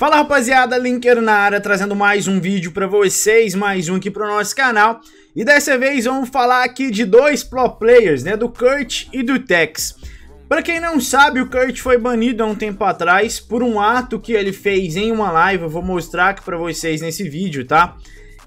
Fala rapaziada, Linkeiro na área, trazendo mais um vídeo para vocês, mais um aqui para o nosso canal. E dessa vez vamos falar aqui de dois pro players, né, do Kurt e do Tex. Para quem não sabe, o Kurt foi banido há um tempo atrás por um ato que ele fez em uma live, eu vou mostrar aqui para vocês nesse vídeo, tá?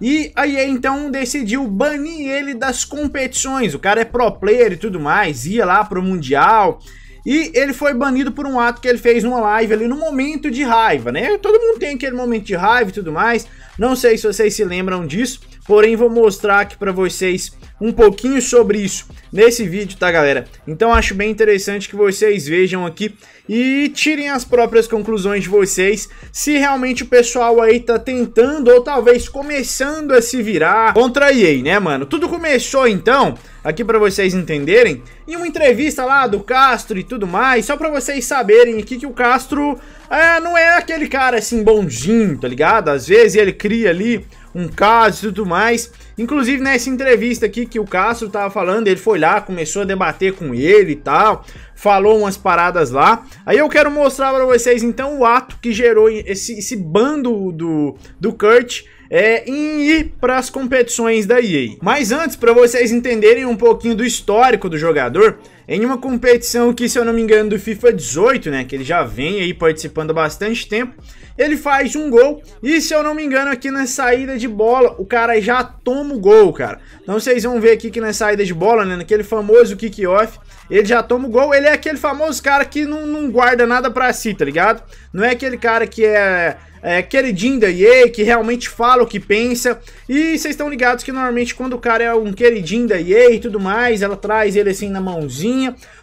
E aí então decidiu banir ele das competições, o cara é pro player e tudo mais, ia lá pro Mundial... E ele foi banido por um ato que ele fez numa live ali no momento de raiva, né? Todo mundo tem aquele momento de raiva e tudo mais. Não sei se vocês se lembram disso. Porém, vou mostrar aqui para vocês um pouquinho sobre isso nesse vídeo, tá, galera? Então, acho bem interessante que vocês vejam aqui e tirem as próprias conclusões de vocês se realmente o pessoal aí tá tentando ou talvez começando a se virar contra a EA, né, mano? Tudo começou, então, aqui para vocês entenderem, em uma entrevista lá do Castro e tudo mais, só para vocês saberem aqui que o Castro é, não é aquele cara assim bonzinho, tá ligado? Às vezes ele cria ali um caso e tudo mais. Inclusive nessa né, entrevista aqui que o Castro tava falando, ele foi lá, começou a debater com ele e tal, falou umas paradas lá. Aí eu quero mostrar para vocês então o ato que gerou esse, esse bando do, do Kurt é, em ir para as competições da EA. Mas antes, para vocês entenderem um pouquinho do histórico do jogador, em uma competição que, se eu não me engano, do FIFA 18, né, que ele já vem aí participando há bastante tempo, ele faz um gol e, se eu não me engano, aqui na saída de bola, o cara já toma o gol, cara. Então vocês vão ver aqui que na saída de bola, né, naquele famoso kick-off, ele já toma o gol, ele é aquele famoso cara que não, não guarda nada pra si, tá ligado? Não é aquele cara que é é, queridinho da EA, que realmente fala o que pensa. E vocês estão ligados que normalmente quando o cara é um queridinho da EA e tudo mais, ela traz ele assim na mãozinha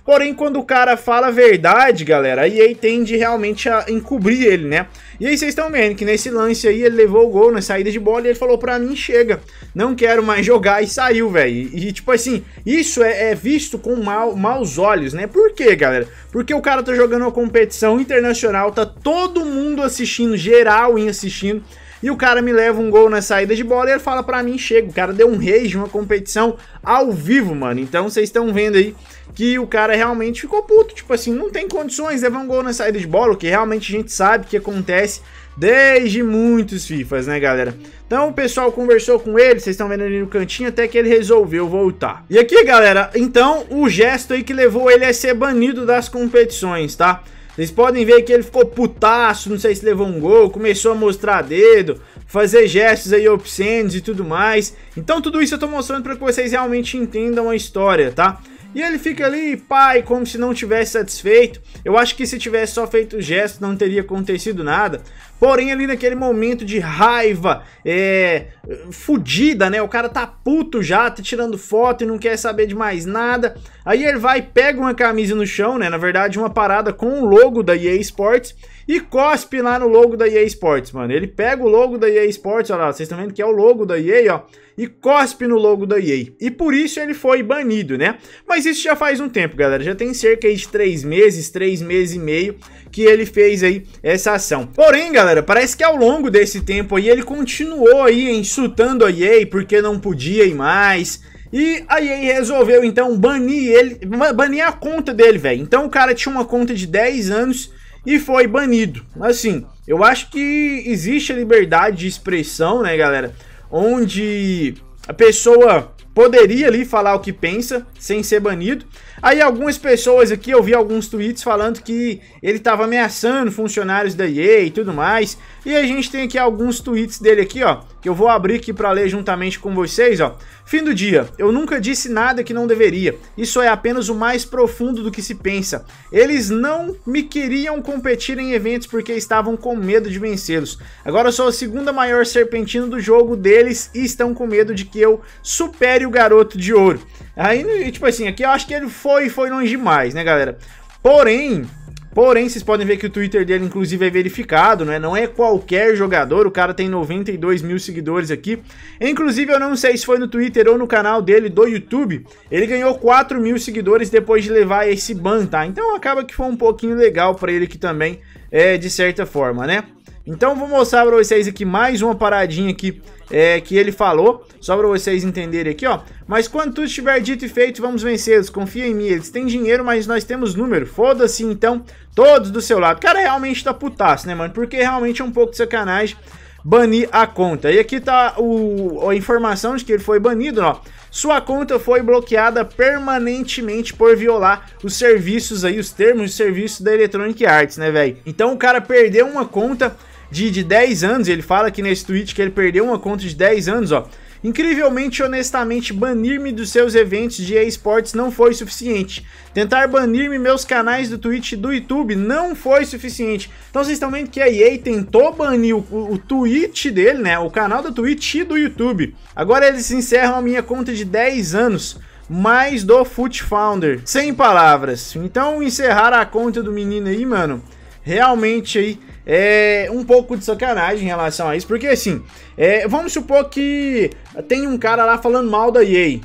Porém, quando o cara fala a verdade, galera, a EA tende realmente a encobrir ele, né? E aí vocês estão vendo que nesse lance aí ele levou o gol na saída de bola e ele falou pra mim, chega, não quero mais jogar e saiu, velho. E tipo assim, isso é, é visto com mal, maus olhos, né? Por quê, galera? Porque o cara tá jogando uma competição internacional, tá todo mundo assistindo, geral em assistindo, e o cara me leva um gol na saída de bola e ele fala para mim, chega, o cara deu um rage, uma competição ao vivo, mano. Então vocês estão vendo aí que o cara realmente ficou puto. Tipo assim, não tem condições, levar é um gol na saída de bola, o que realmente a gente sabe que acontece desde muitos FIFAs, né, galera? Então o pessoal conversou com ele, vocês estão vendo ali no cantinho, até que ele resolveu voltar. E aqui, galera, então o gesto aí que levou ele a ser banido das competições, tá? Vocês podem ver que ele ficou putaço, não sei se levou um gol, começou a mostrar dedo, fazer gestos aí obscenos e tudo mais. Então tudo isso eu tô mostrando para que vocês realmente entendam a história, tá? E ele fica ali, pai, como se não tivesse satisfeito. Eu acho que se tivesse só feito o gesto, não teria acontecido nada. Porém, ali naquele momento de raiva, é. fudida, né? O cara tá puto já, tá tirando foto e não quer saber de mais nada. Aí ele vai, pega uma camisa no chão, né? Na verdade, uma parada com o logo da EA Sports e cospe lá no logo da EA Sports, mano. Ele pega o logo da EA Sports, olha lá, vocês estão vendo que é o logo da EA, ó, e cospe no logo da EA. E por isso ele foi banido, né? Mas isso já faz um tempo, galera. Já tem cerca de três meses, três meses e meio que ele fez aí essa ação. Porém, galera galera, parece que ao longo desse tempo aí ele continuou aí insultando a EA porque não podia ir mais. E a EA resolveu então banir ele, banir a conta dele, velho. Então o cara tinha uma conta de 10 anos e foi banido. Assim, eu acho que existe a liberdade de expressão, né, galera? Onde a pessoa poderia ali falar o que pensa sem ser banido. Aí algumas pessoas aqui, eu vi alguns tweets falando que ele estava ameaçando funcionários da EA e tudo mais. E a gente tem aqui alguns tweets dele aqui, ó, que eu vou abrir aqui para ler juntamente com vocês, ó. Fim do dia. Eu nunca disse nada que não deveria. Isso é apenas o mais profundo do que se pensa. Eles não me queriam competir em eventos porque estavam com medo de vencê-los. Agora eu sou a segunda maior serpentina do jogo deles e estão com medo de que eu supere o o garoto de ouro. Aí, tipo assim, aqui eu acho que ele foi foi longe demais, né, galera? Porém, Porém, vocês podem ver que o Twitter dele, inclusive, é verificado, né? Não é qualquer jogador, o cara tem 92 mil seguidores aqui. Inclusive, eu não sei se foi no Twitter ou no canal dele do YouTube, ele ganhou 4 mil seguidores depois de levar esse ban, tá? Então acaba que foi um pouquinho legal para ele aqui também é, de certa forma, né? Então vou mostrar para vocês aqui mais uma paradinha aqui é, que ele falou, só para vocês entenderem aqui, ó. Mas quando tudo estiver dito e feito, vamos vencê-los, confia em mim, eles têm dinheiro, mas nós temos número, foda-se então, todos do seu lado. O cara realmente tá putaço, né, mano? Porque realmente é um pouco de sacanagem banir a conta. E aqui tá o, a informação de que ele foi banido, ó. Sua conta foi bloqueada permanentemente por violar os serviços aí, os termos de serviço da Electronic Arts, né, velho? Então o cara perdeu uma conta de, de 10 anos, ele fala aqui nesse tweet que ele perdeu uma conta de 10 anos, ó Incrivelmente e honestamente, banir-me dos seus eventos de esportes não foi suficiente. Tentar banir-me meus canais do Twitch e do YouTube não foi suficiente. Então vocês estão vendo que a EA tentou banir o, o, o Twitch dele, né? O canal do Twitch e do YouTube. Agora eles encerram a minha conta de 10 anos mais do Foot Founder. Sem palavras. Então encerrar a conta do menino aí, mano. Realmente aí é, um pouco de sacanagem em relação a isso, porque assim, é, vamos supor que tem um cara lá falando mal da EA.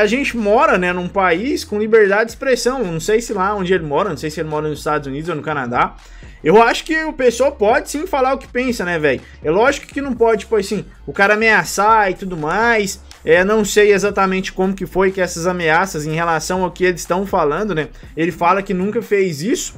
a gente mora, né, num país com liberdade de expressão. Não sei se lá onde ele mora, não sei se ele mora nos Estados Unidos ou no Canadá. Eu acho que o pessoal pode sim falar o que pensa, né, velho? É lógico que não pode, tipo assim, o cara ameaçar e tudo mais. É, não sei exatamente como que foi que essas ameaças em relação ao que eles estão falando, né? Ele fala que nunca fez isso,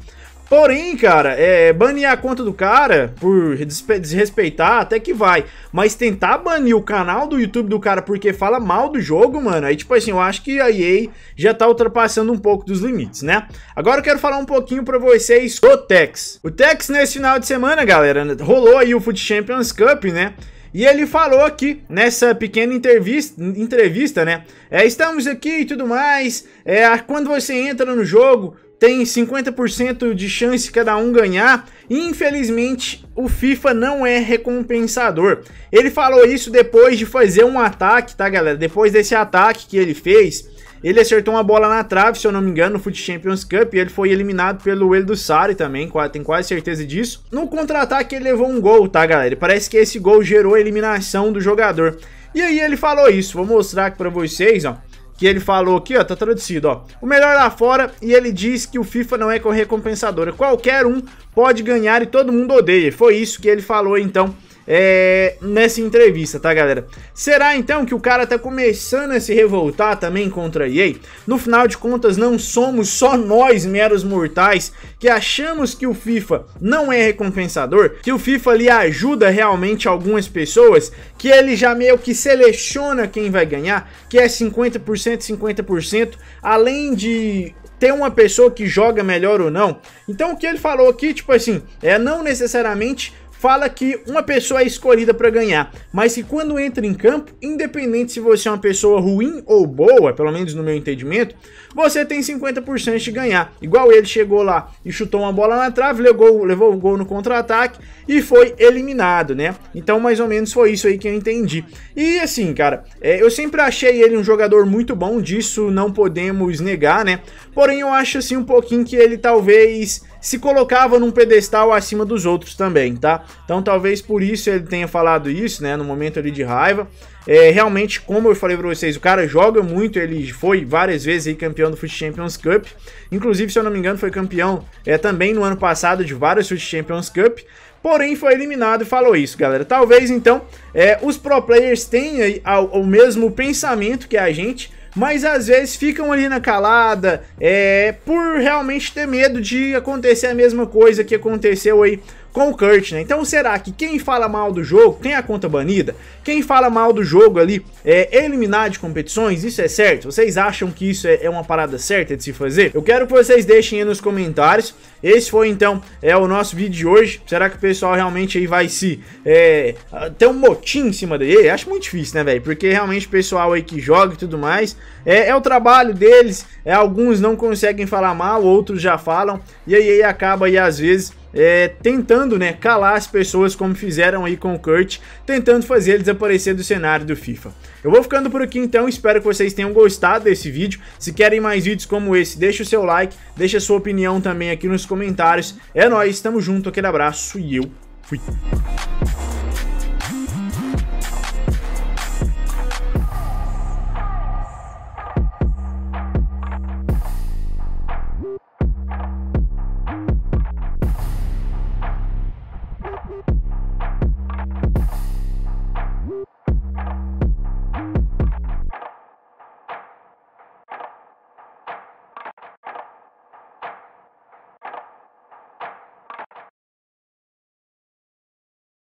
Porém, cara, é, banir a conta do cara por desrespeitar até que vai. Mas tentar banir o canal do YouTube do cara porque fala mal do jogo, mano, aí tipo assim, eu acho que a EA já tá ultrapassando um pouco dos limites, né? Agora eu quero falar um pouquinho pra vocês do Tex. O Tex nesse final de semana, galera, rolou aí o Foot Champions Cup, né? E ele falou aqui nessa pequena entrevista, entrevista né? É, estamos aqui e tudo mais. É, quando você entra no jogo, tem 50% de chance cada um ganhar. Infelizmente, o FIFA não é recompensador. Ele falou isso depois de fazer um ataque, tá, galera? Depois desse ataque que ele fez, ele acertou uma bola na trave, se eu não me engano, no Foot Champions Cup, e ele foi eliminado pelo Eldo do Sari também, tem quase certeza disso. No contra-ataque ele levou um gol, tá, galera? Parece que esse gol gerou a eliminação do jogador. E aí ele falou isso, vou mostrar aqui pra vocês, ó que ele falou aqui, ó, tá traduzido, ó. O melhor lá fora e ele diz que o FIFA não é com recompensadora. Qualquer um pode ganhar e todo mundo odeia. Foi isso que ele falou então é, nessa entrevista, tá, galera? Será então que o cara tá começando a se revoltar também contra a EA? No final de contas, não somos só nós, meros mortais, que achamos que o FIFA não é recompensador, que o FIFA ali ajuda realmente algumas pessoas, que ele já meio que seleciona quem vai ganhar, que é 50%, 50%, além de ter uma pessoa que joga melhor ou não. Então o que ele falou aqui, tipo assim, é não necessariamente fala que uma pessoa é escolhida para ganhar, mas que quando entra em campo, independente se você é uma pessoa ruim ou boa, pelo menos no meu entendimento, você tem 50% de ganhar. Igual ele chegou lá e chutou uma bola na trave, levou, levou o gol no contra-ataque e foi eliminado, né? Então, mais ou menos foi isso aí que eu entendi. E assim, cara, é, eu sempre achei ele um jogador muito bom, disso não podemos negar, né? Porém, eu acho assim um pouquinho que ele talvez se colocava num pedestal acima dos outros também, tá? Então talvez por isso ele tenha falado isso, né? No momento ali de raiva. É, realmente, como eu falei pra vocês, o cara joga muito, ele foi várias vezes aí campeão do Foot Champions Cup. Inclusive, se eu não me engano, foi campeão é, também no ano passado de vários Foot Champions Cup. Porém, foi eliminado e falou isso, galera. Talvez, então, é, os pro players tenham o mesmo pensamento que a gente, mas às vezes ficam ali na calada é, por realmente ter medo de acontecer a mesma coisa que aconteceu aí com o Kurt, né? Então será que quem fala mal do jogo tem é a conta banida? Quem fala mal do jogo ali é eliminar de competições? Isso é certo? Vocês acham que isso é, é, uma parada certa de se fazer? Eu quero que vocês deixem aí nos comentários. Esse foi então é o nosso vídeo de hoje. Será que o pessoal realmente aí vai se é, ter um motim em cima dele? Acho muito difícil, né, velho? Porque realmente o pessoal aí que joga e tudo mais é, é o trabalho deles. É, alguns não conseguem falar mal, outros já falam. E aí, aí acaba aí às vezes é, tentando né, calar as pessoas como fizeram aí com o Kurt, tentando fazer ele desaparecer do cenário do FIFA. Eu vou ficando por aqui então, espero que vocês tenham gostado desse vídeo. Se querem mais vídeos como esse, deixa o seu like, deixa a sua opinião também aqui nos comentários. É nóis, tamo junto, aquele abraço e eu fui.